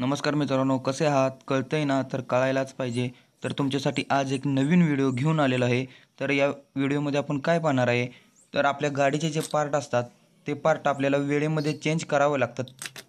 नमस्कार मित्रांनो कसे आहात कळतंय ना तर कळायलाच पाहिजे तर तुमच्यासाठी आज एक नवीन व्हिडिओ घेऊन आलेला आहे तर या व्हिडिओमध्ये आपण काय पाहणार आहे तर आपल्या गाडीचे जे पार्ट असतात ते पार्ट आपल्याला वेळेमध्ये चेंज करावे लागतात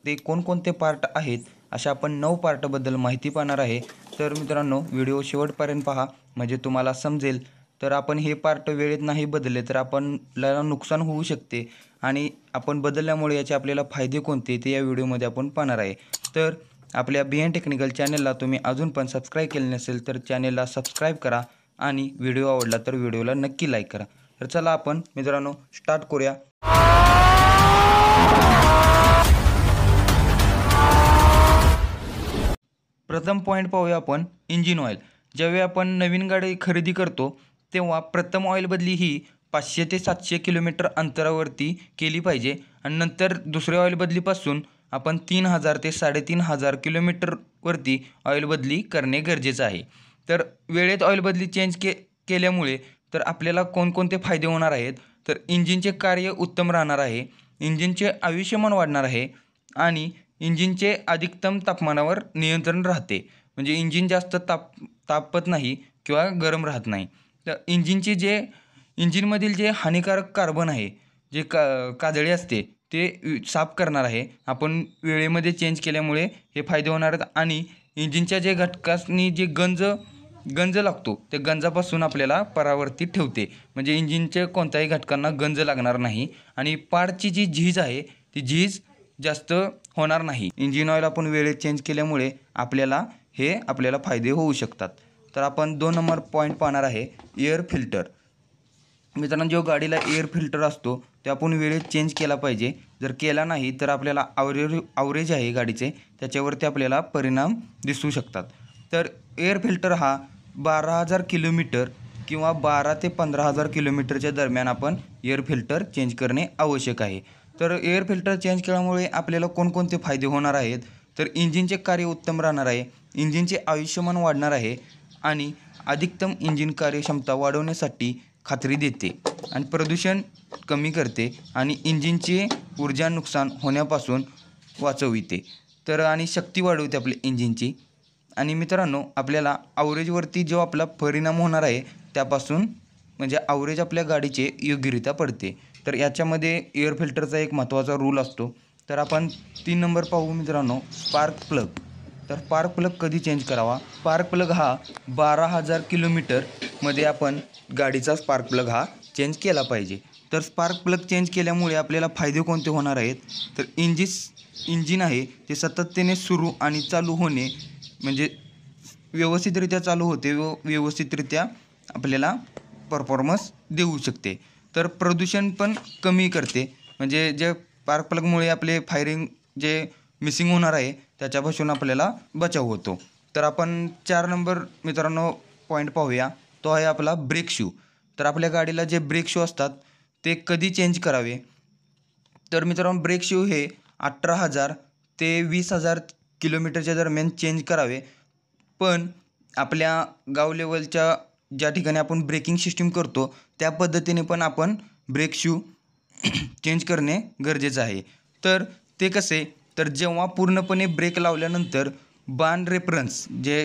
ते कोणकोणते पार्ट आहेत अशा आपण नऊ पार्टबद्दल माहिती पाहणार आहे तर मित्रांनो व्हिडिओ शेवटपर्यंत पहा म्हणजे तुम्हाला समजेल तर आपण हे पार्ट वेळेत नाही बदलले तर आपल्याला नुकसान होऊ शकते आणि आपण बदलल्यामुळे याचे आपल्याला फायदे कोणते ते या व्हिडिओमध्ये आपण पाहणार आहे तर आपल्या बी एन टेक्निकल चॅनलला तुम्ही अजून पण सबस्क्राईब केले नसेल तर चॅनेलला सबस्क्राईब करा आणि व्हिडिओ आवडला तर व्हिडिओला नक्की लाईक करा तर चला आपण मित्रांनो स्टार्ट करूया प्रथम पॉईंट पाहूया आपण इंजिन ऑइल ज्यावेळी आपण नवीन गाडी खरेदी करतो तेव्हा प्रथम ऑइल बदली ही पाचशे ते सातशे किलोमीटर अंतरावरती केली पाहिजे आणि नंतर दुसऱ्या ऑइल बदलीपासून आपण तीन हजार ते साडेतीन हजार किलोमीटरवरती ऑइल बदली करणे गरजेचं आहे तर वेळेत ऑइल बदली चेंज के केल्यामुळे तर आपल्याला कोणकोणते फायदे होणार आहेत तर इंजिनचे कार्य उत्तम राहणार आहे इंजिनचे आयुष्यमान वाढणार आहे आणि इंजिनचे अधिकतम तापमानावर नियंत्रण राहते म्हणजे इंजिन जास्त ताप तापत नाही किंवा गरम राहत नाही तर इंजिनचे जे इंजिनमधील जे हानिकारक कार्बन आहे जे का काजळी असते ते साफ करणार आहे आपण वेळेमध्ये चेंज केल्यामुळे हे फायदे होणार आहेत आणि इंजिनच्या जे घटकांनी जे गंज गंज लागतो ते गंजापासून आपल्याला परावर्तित ठेवते म्हणजे इंजिनच्या कोणत्याही घटकांना गंज लागणार नाही आणि पाडची जी झीज आहे ती झीज जास्त होणार नाही इंजिन ऑइल आपण वेळेत चेंज केल्यामुळे आपल्याला हे आपल्याला फायदे होऊ शकतात तर आपण दोन नंबर पॉईंट पाहणार आहे एअर फिल्टर मित्रांनो जो गाडीला एअर फिल्टर असतो ते आपण वेळेत चेंज केला पाहिजे जर केला नाही तर आपल्याला आवरेज आवरेज आहे गाडीचे त्याच्यावरती आपल्याला परिणाम दिसू शकतात तर एअर फिल्टर हा बारा हजार किलोमीटर किंवा बारा ते पंधरा हजार किलोमीटरच्या दरम्यान आपण एअर फिल्टर चेंज करणे आवश्यक आहे तर एअर फिल्टर चेंज केल्यामुळे आपल्याला कोणकोणते फायदे होणार आहेत तर इंजिनचे कार्य उत्तम राहणार आहे इंजिनचे आयुष्यमान वाढणार आहे आणि अधिकतम इंजिन कार्यक्षमता वाढवण्यासाठी खात्री देते आणि प्रदूषण कमी करते आणि इंजिनचे ऊर्जा नुकसान होण्यापासून वाचविते तर आणि शक्ती वाढवते आपल्या इंजिनची आणि मित्रांनो आपल्याला आवरेजवरती जो आपला परिणाम होणार आहे त्यापासून म्हणजे आवरेज आपल्या गाडीचे योग्यरित्या पडते तर याच्यामध्ये एअर फिल्टरचा एक महत्त्वाचा रूल असतो तर आपण तीन नंबर पाहू मित्रांनो स्पार्क प्लग तर पार्क प्लग कधी चेंज करावा स्पार्क प्लग हा बारा हजार किलोमीटरमध्ये आपण गाडीचा स्पार्क प्लग हा चेंज केला पाहिजे तर स्पार्क प्लग चेंज केल्यामुळे आपल्याला फायदे कोणते होणार आहेत तर इंजिस इंजिन आहे ते सातत्याने सुरू आणि चालू होणे म्हणजे व्यवस्थितरित्या चालू होते व व्यवस्थितरित्या आपल्याला परफॉर्मन्स देऊ शकते तर प्रदूषण पण कमी करते म्हणजे जे पार्क प्लगमुळे आपले फायरिंग जे मिसिंग होणार आहे त्याच्यापासून आपल्याला बचाव होतो तर आपण चार नंबर मित्रांनो पॉईंट पाहूया तो आहे आपला ब्रेक शू तर आपल्या गाडीला जे ब्रेक शू असतात ते कधी चेंज करावे तर मित्रांनो ब्रेक शू हे अठरा हजार ते वीस हजार किलोमीटरच्या दरम्यान चेंज करावे पण आपल्या गाव लेवलच्या ज्या ठिकाणी आपण ब्रेकिंग सिस्टीम करतो त्या पद्धतीने पण आपण ब्रेक शू चेंज करणे गरजेचं आहे तर ते कसे तर जेव्हा पूर्णपणे ब्रेक लावल्यानंतर बाण रेफरन्स जे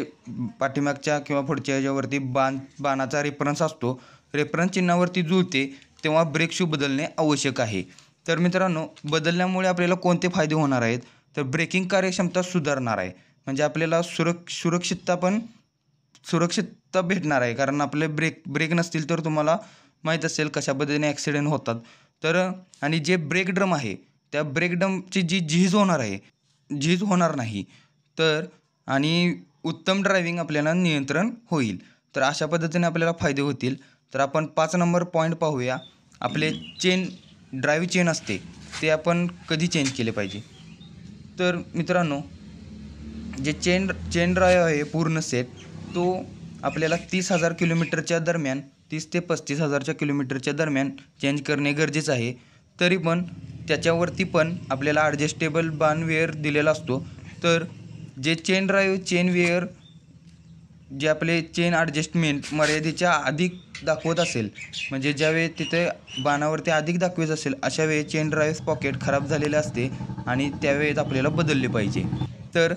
पाठीमागच्या किंवा पुढच्या याच्यावरती बाण बाणाचा रेफरन्स असतो रेफरन्स चिन्हावरती जुळते तेव्हा ब्रेक शू बदलणे आवश्यक आहे तर मित्रांनो बदलल्यामुळे आपल्याला कोणते फायदे होणार आहेत तर ब्रेकिंग कार्यक्षमता सुधारणार आहे म्हणजे आपल्याला सुरक्ष सुरक्षितता पण सुरक्षितता भेटणार आहे कारण आपले ब्रेक ब्रेक नसतील तर तुम्हाला माहीत असेल कशा पद्धतीने ॲक्सिडेंट होतात तर आणि जे ब्रेक ड्रम आहे त्या ब्रेक ड्रमची जी झीज होणार आहे झीज होणार नाही तर आणि उत्तम ड्रायव्हिंग आपल्याला नियंत्रण होईल तर अशा पद्धतीने आपल्याला फायदे होतील तर आपण पाच नंबर पॉईंट पाहूया आपले चेन ड्राईव्ह चेन असते ते आपण कधी चेंज केले पाहिजे तर मित्रांनो जे चेन चेन ड्रायव्ह आहे पूर्ण सेट तो आपल्याला तीस हजार किलोमीटरच्या दरम्यान तीस ते पस्तीस हजारच्या किलोमीटरच्या दरम्यान चेंज करणे गरजेचं आहे तरी पण त्याच्यावरती पण आपल्याला ॲडजस्टेबल बानवेअर दिलेला असतो तर जे चेन ड्राईव्ह चेन वेअर जे आपले चेन ॲडजस्टमेंट मर्यादेच्या अधिक दाखवत असेल म्हणजे ज्यावेळी तिथे बाणावरती अधिक दाखवत असेल अशा वेळी चेन ड्राईव्ह पॉकेट खराब झालेले असते आणि त्यावेळेत आपल्याला बदलले पाहिजे तर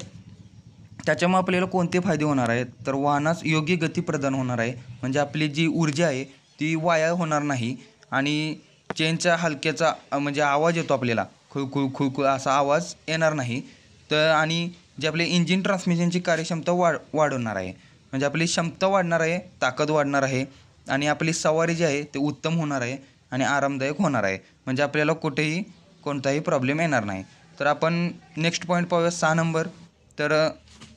त्याच्यामुळे आपल्याला कोणते फायदे होणार आहेत तर वाहनास योग्य गती प्रदान होणार आहे म्हणजे आपली जी ऊर्जा आहे ती वाया होणार नाही आणि चेनच्या हलक्याचा म्हणजे आवाज येतो आपल्याला खुळखुळ खुळखुळ असा आवाज येणार नाही तर आणि जे आपले इंजिन ट्रान्समिशनची कार्यक्षमता वाढ वाढवणार आहे म्हणजे आपली क्षमता वाढणार आहे ताकद वाढणार आहे आणि आपली सवारी जी आहे ते उत्तम होणार आहे आणि आरामदायक होणार आहे म्हणजे आपल्याला कुठेही कोणताही प्रॉब्लेम येणार नाही तर आपण नेक्स्ट पॉईंट पाहूया सहा नंबर तर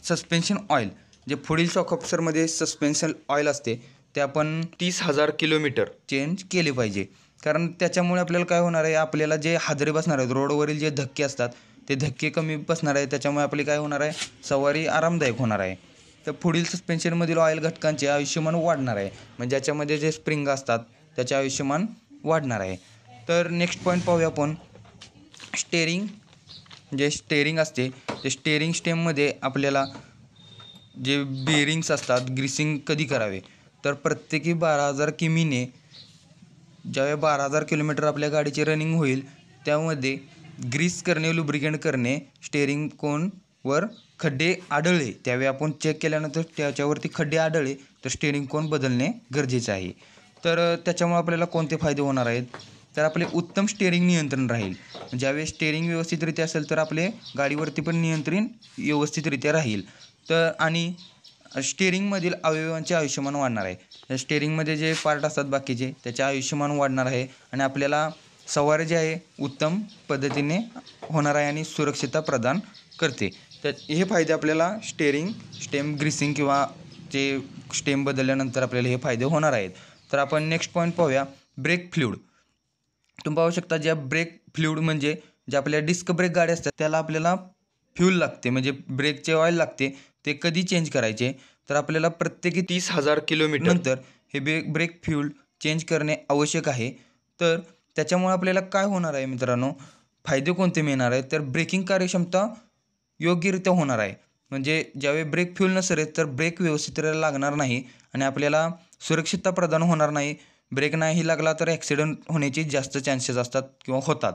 सस्पेन्शन ऑइल जे पुढील ऑप्सरमध्ये सस्पेन्शन ऑइल असते ते आपण तीस हजार किलोमीटर चेंज केले पाहिजे कारण त्याच्यामुळे आपल्याला काय होणार आहे आपल्याला जे हादरे बसणार आहेत रोडवरील जे धक्के असतात ते धक्के कमी बसणार आहे त्याच्यामुळे आपली काय होणार आहे सवारी आरामदायक होणार आहे तर पुढील सस्पेन्शनमधील ऑइल घटकांचे आयुष्यमान वाढणार आहे म्हणजे ज्याच्यामध्ये जे स्प्रिंग असतात त्याचे आयुष्यमान वाढणार आहे तर नेक्स्ट पॉईंट पाहूया आपण स्टेरिंग जे स्टेरिंग असते ते स्टेरिंग स्टेममध्ये आपल्याला जे बेरिंग्स असतात ग्रीसिंग कधी करावे तर प्रत्येकी बारा हजार किमीने ज्यावेळी बारा हजार किलोमीटर आपल्या गाडीची रनिंग होईल त्यामध्ये ग्रीस करणे लुब्रिकेट करणे स्टेरिंग कोनवर खड्डे आढळले त्यावेळी आपण चेक केल्यानंतर त्याच्यावरती खड्डे आढळले तर स्टेरिंग कोण बदलणे गरजेचे आहे तर त्याच्यामुळे आपल्याला कोणते फायदे होणार आहेत तर आपले उत्तम स्टेअरिंग नियंत्रण राहील ज्यावेळेस स्टेअरिंग व्यवस्थितरित्या असेल तर आपले गाडीवरती पण नियंत्रण व्यवस्थितरित्या राहील तर आणि स्टेरिंगमधील अवयवांचे आयुष्यमान वाढणार आहे स्टेअरिंगमध्ये जे पार्ट असतात बाकीचे त्याचे आयुष्यमान वाढणार आहे आणि आपल्याला सवारी जे आहे उत्तम पद्धतीने होणार आहे आणि सुरक्षितता प्रदान करते त्या हे फायदे आपल्याला स्टेरिंग स्टेम ग्रीसिंग किंवा जे स्टेम बदलल्यानंतर आपल्याला हे फायदे होणार आहेत तर आपण नेक्स्ट पॉईंट पाहूया ब्रेक फ्ल्यूड तुम्ही पाहू शकता ज्या ब्रेक फ्ल्यूड म्हणजे ज्या आपल्या डिस्क ब्रेक गाड्या असतात त्याला आपल्याला फ्यूल लागते म्हणजे ब्रेकचे ऑइल लागते ते कधी चेंज करायचे तर आपल्याला प्रत्येकी तीस हजार किलोमीटर नंतर हे ब्रेक ब्रेक फ्यूल चेंज करणे आवश्यक आहे तर त्याच्यामुळे आपल्याला काय होणार आहे मित्रांनो फायदे कोणते मिळणार आहेत तर ब्रेकिंग कार्यक्षमता योग्यरित्या होणार आहे म्हणजे ज्यावेळी ब्रेक फ्यूल नसेल तर ब्रेक व्यवस्थित लागणार नाही आणि आपल्याला सुरक्षितता प्रदान होणार नाही ब्रेक नाही लागला तर ॲक्सिडेंट होण्याचे जास्त चान्सेस असतात किंवा होतात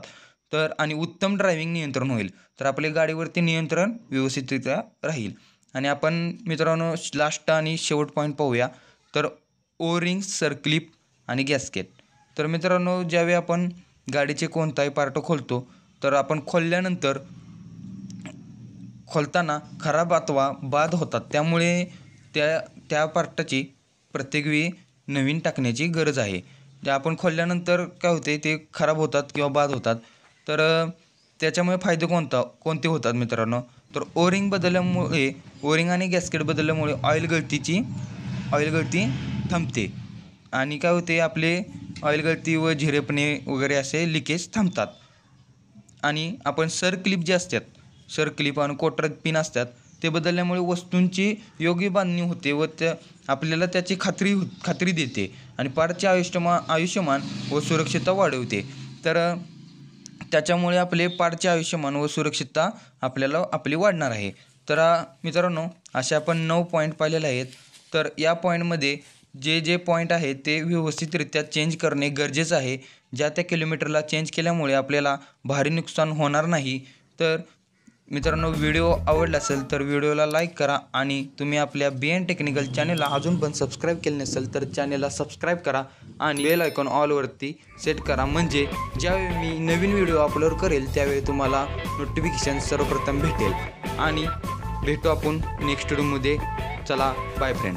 तर आणि उत्तम ड्रायव्हिंग नियंत्रण होईल तर आपल्या गाडीवरती नियंत्रण व्यवस्थितरित्या राहील आणि आपण मित्रांनो लास्ट आणि शेवट पॉईंट पाहूया तर ओरिंग सरक्लिप आणि गॅसकेट तर मित्रांनो ज्यावेळी आपण गाडीचे कोणताही पार्ट खोलतो तर आपण खोलल्यानंतर खोलताना खराब अथवा बाद होतात त्यामुळे त्या त्या पार्टाची प्रत्येक वेळी नवीन टाकण्याची गरज आहे जे आपण खोलल्यानंतर काय होते ते खराब होतात किंवा बाद होतात तर त्याच्यामुळे फायदे कोणता कोणते होतात मित्रांनो तर ओरिंग बदलल्यामुळे ओरिंग आणि गॅस्केट बदलल्यामुळे ऑइल गळतीची ऑइल गळती थांबते आणि काय होते आपले ऑइल गळती व झिरेपणे वगैरे असे लिकेज थांबतात आणि आपण सर क्लिप जे असतात सर्कली पान कोटरात पिन असतात ते बदलल्यामुळे वस्तूंची योग्य बांधणी होते व त्या आपल्याला त्याची खात्री खात्री देते आणि पारचे आयुष्यमा आयुष्यमान व सुरक्षितता वाढवते तर त्याच्यामुळे आपले पारचे आयुष्यमान व सुरक्षितता आपल्याला आपली वाढणार आहे तर मित्रांनो असे आपण नऊ पॉईंट पाहिलेले आहेत तर या पॉईंटमध्ये जे जे पॉईंट आहे ते व्यवस्थितरित्या चेंज करणे गरजेचं आहे ज्या त्या किलोमीटरला चेंज केल्यामुळे आपल्याला भारी नुकसान होणार नाही तर मित्रांनो व्हिडिओ आवडला असेल तर व्हिडिओला लाईक करा आणि तुम्ही आपल्या बी एन टेक्निकल चॅनेलला अजून पण सबस्क्राईब केले नसेल तर चॅनेलला सबस्क्राईब करा आणि बेल आयकॉन ऑलवरती सेट करा म्हणजे ज्यावेळी मी नवीन व्हिडिओ अपलोड करेल त्यावेळी तुम्हाला नोटिफिकेशन सर्वप्रथम भेटेल आणि भेटू आपण नेक्स्ट व्हिडिओमध्ये चला बाय फ्रेंड